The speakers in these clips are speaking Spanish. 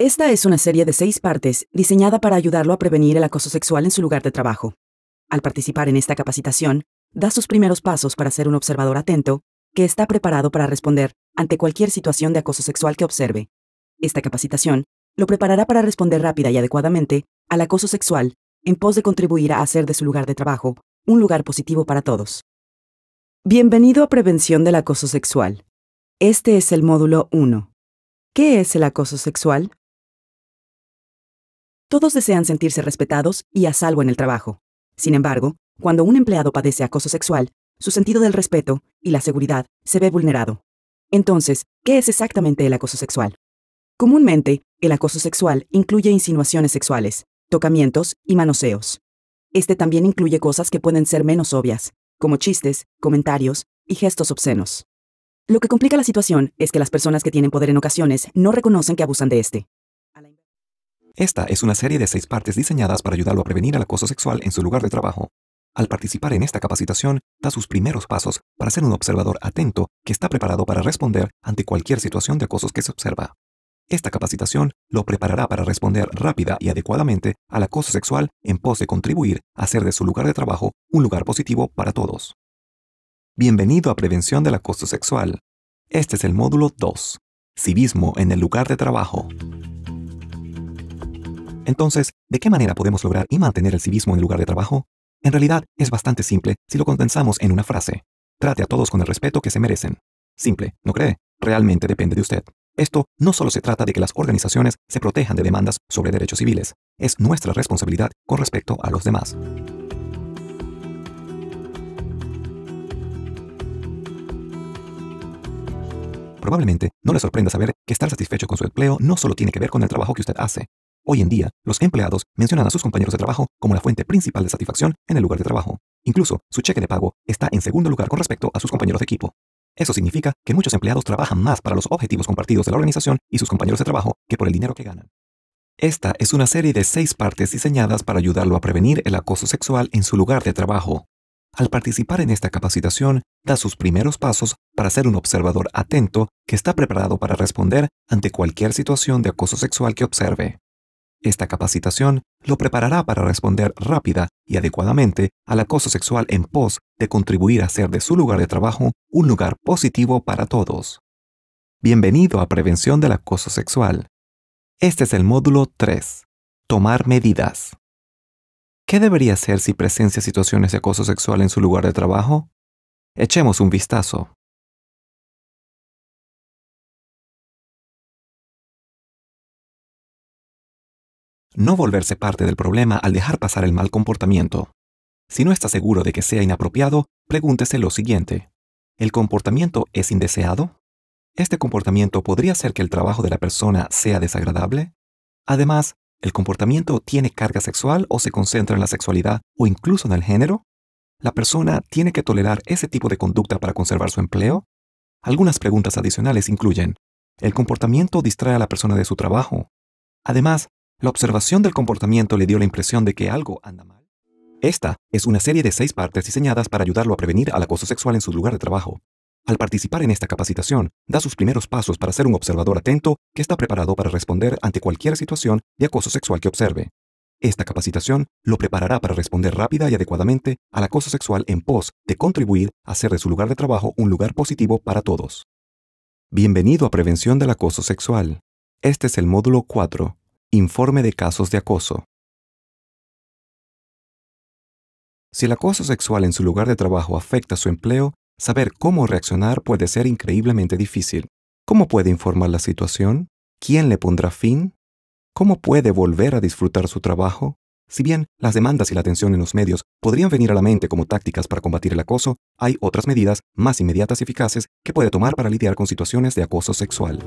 Esta es una serie de seis partes diseñada para ayudarlo a prevenir el acoso sexual en su lugar de trabajo. Al participar en esta capacitación, da sus primeros pasos para ser un observador atento, que está preparado para responder ante cualquier situación de acoso sexual que observe. Esta capacitación lo preparará para responder rápida y adecuadamente al acoso sexual, en pos de contribuir a hacer de su lugar de trabajo un lugar positivo para todos. Bienvenido a Prevención del Acoso Sexual. Este es el módulo 1. ¿Qué es el acoso sexual? Todos desean sentirse respetados y a salvo en el trabajo. Sin embargo, cuando un empleado padece acoso sexual, su sentido del respeto y la seguridad se ve vulnerado. Entonces, ¿qué es exactamente el acoso sexual? Comúnmente, el acoso sexual incluye insinuaciones sexuales, tocamientos y manoseos. Este también incluye cosas que pueden ser menos obvias, como chistes, comentarios y gestos obscenos. Lo que complica la situación es que las personas que tienen poder en ocasiones no reconocen que abusan de este. Esta es una serie de seis partes diseñadas para ayudarlo a prevenir el acoso sexual en su lugar de trabajo. Al participar en esta capacitación, da sus primeros pasos para ser un observador atento que está preparado para responder ante cualquier situación de acosos que se observa. Esta capacitación lo preparará para responder rápida y adecuadamente al acoso sexual en pos de contribuir a hacer de su lugar de trabajo un lugar positivo para todos. Bienvenido a Prevención del Acoso Sexual. Este es el módulo 2. Civismo en el lugar de trabajo. Entonces, ¿de qué manera podemos lograr y mantener el civismo en el lugar de trabajo? En realidad, es bastante simple si lo condensamos en una frase. Trate a todos con el respeto que se merecen. Simple, ¿no cree? Realmente depende de usted. Esto no solo se trata de que las organizaciones se protejan de demandas sobre derechos civiles, es nuestra responsabilidad con respecto a los demás. Probablemente no le sorprenda saber que estar satisfecho con su empleo no solo tiene que ver con el trabajo que usted hace, Hoy en día, los empleados mencionan a sus compañeros de trabajo como la fuente principal de satisfacción en el lugar de trabajo. Incluso, su cheque de pago está en segundo lugar con respecto a sus compañeros de equipo. Eso significa que muchos empleados trabajan más para los objetivos compartidos de la organización y sus compañeros de trabajo que por el dinero que ganan. Esta es una serie de seis partes diseñadas para ayudarlo a prevenir el acoso sexual en su lugar de trabajo. Al participar en esta capacitación, da sus primeros pasos para ser un observador atento que está preparado para responder ante cualquier situación de acoso sexual que observe. Esta capacitación lo preparará para responder rápida y adecuadamente al acoso sexual en pos de contribuir a hacer de su lugar de trabajo un lugar positivo para todos. Bienvenido a Prevención del Acoso Sexual. Este es el módulo 3. Tomar medidas. ¿Qué debería hacer si presencia situaciones de acoso sexual en su lugar de trabajo? Echemos un vistazo. no volverse parte del problema al dejar pasar el mal comportamiento. Si no está seguro de que sea inapropiado, pregúntese lo siguiente. ¿El comportamiento es indeseado? ¿Este comportamiento podría hacer que el trabajo de la persona sea desagradable? Además, ¿el comportamiento tiene carga sexual o se concentra en la sexualidad o incluso en el género? ¿La persona tiene que tolerar ese tipo de conducta para conservar su empleo? Algunas preguntas adicionales incluyen, ¿el comportamiento distrae a la persona de su trabajo? Además, la observación del comportamiento le dio la impresión de que algo anda mal. Esta es una serie de seis partes diseñadas para ayudarlo a prevenir al acoso sexual en su lugar de trabajo. Al participar en esta capacitación, da sus primeros pasos para ser un observador atento que está preparado para responder ante cualquier situación de acoso sexual que observe. Esta capacitación lo preparará para responder rápida y adecuadamente al acoso sexual en pos de contribuir a hacer de su lugar de trabajo un lugar positivo para todos. Bienvenido a Prevención del Acoso Sexual. Este es el módulo 4, Informe de casos de acoso. Si el acoso sexual en su lugar de trabajo afecta su empleo, saber cómo reaccionar puede ser increíblemente difícil. ¿Cómo puede informar la situación? ¿Quién le pondrá fin? ¿Cómo puede volver a disfrutar su trabajo? Si bien las demandas y la atención en los medios podrían venir a la mente como tácticas para combatir el acoso, hay otras medidas más inmediatas y eficaces que puede tomar para lidiar con situaciones de acoso sexual.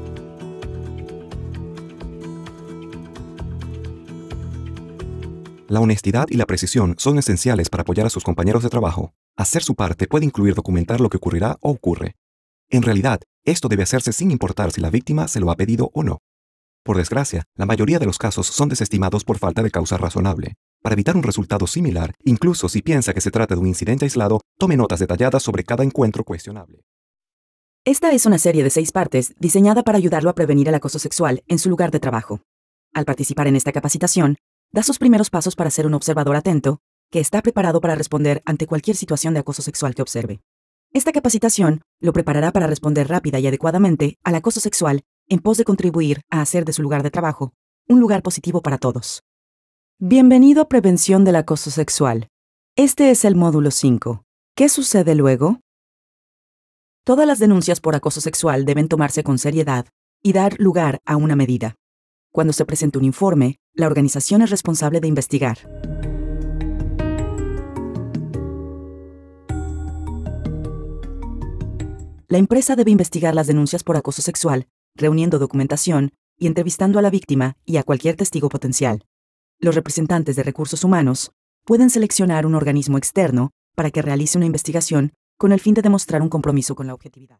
La honestidad y la precisión son esenciales para apoyar a sus compañeros de trabajo. Hacer su parte puede incluir documentar lo que ocurrirá o ocurre. En realidad, esto debe hacerse sin importar si la víctima se lo ha pedido o no. Por desgracia, la mayoría de los casos son desestimados por falta de causa razonable. Para evitar un resultado similar, incluso si piensa que se trata de un incidente aislado, tome notas detalladas sobre cada encuentro cuestionable. Esta es una serie de seis partes diseñada para ayudarlo a prevenir el acoso sexual en su lugar de trabajo. Al participar en esta capacitación, da sus primeros pasos para ser un observador atento, que está preparado para responder ante cualquier situación de acoso sexual que observe. Esta capacitación lo preparará para responder rápida y adecuadamente al acoso sexual en pos de contribuir a hacer de su lugar de trabajo un lugar positivo para todos. Bienvenido a Prevención del Acoso Sexual. Este es el módulo 5. ¿Qué sucede luego? Todas las denuncias por acoso sexual deben tomarse con seriedad y dar lugar a una medida. Cuando se presente un informe, la organización es responsable de investigar. La empresa debe investigar las denuncias por acoso sexual, reuniendo documentación y entrevistando a la víctima y a cualquier testigo potencial. Los representantes de recursos humanos pueden seleccionar un organismo externo para que realice una investigación con el fin de demostrar un compromiso con la objetividad.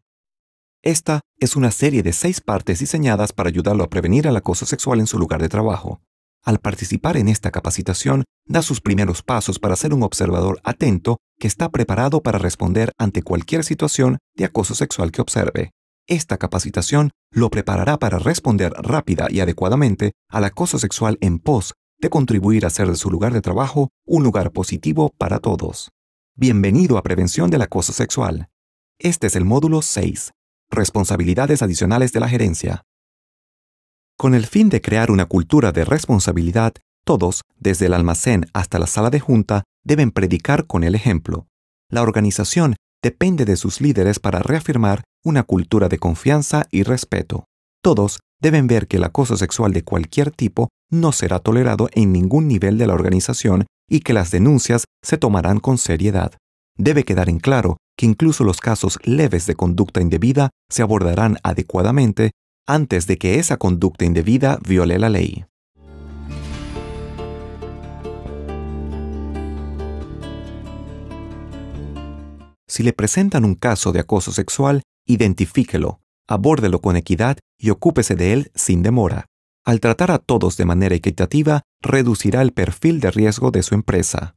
Esta es una serie de seis partes diseñadas para ayudarlo a prevenir el acoso sexual en su lugar de trabajo al participar en esta capacitación, da sus primeros pasos para ser un observador atento que está preparado para responder ante cualquier situación de acoso sexual que observe. Esta capacitación lo preparará para responder rápida y adecuadamente al acoso sexual en pos de contribuir a hacer de su lugar de trabajo un lugar positivo para todos. Bienvenido a Prevención del Acoso Sexual. Este es el módulo 6. Responsabilidades adicionales de la gerencia con el fin de crear una cultura de responsabilidad, todos, desde el almacén hasta la sala de junta, deben predicar con el ejemplo. La organización depende de sus líderes para reafirmar una cultura de confianza y respeto. Todos deben ver que el acoso sexual de cualquier tipo no será tolerado en ningún nivel de la organización y que las denuncias se tomarán con seriedad. Debe quedar en claro que incluso los casos leves de conducta indebida se abordarán adecuadamente antes de que esa conducta indebida viole la ley. Si le presentan un caso de acoso sexual, identifíquelo, abórdelo con equidad y ocúpese de él sin demora. Al tratar a todos de manera equitativa, reducirá el perfil de riesgo de su empresa.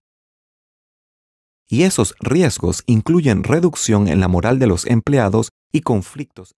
Y esos riesgos incluyen reducción en la moral de los empleados y conflictos.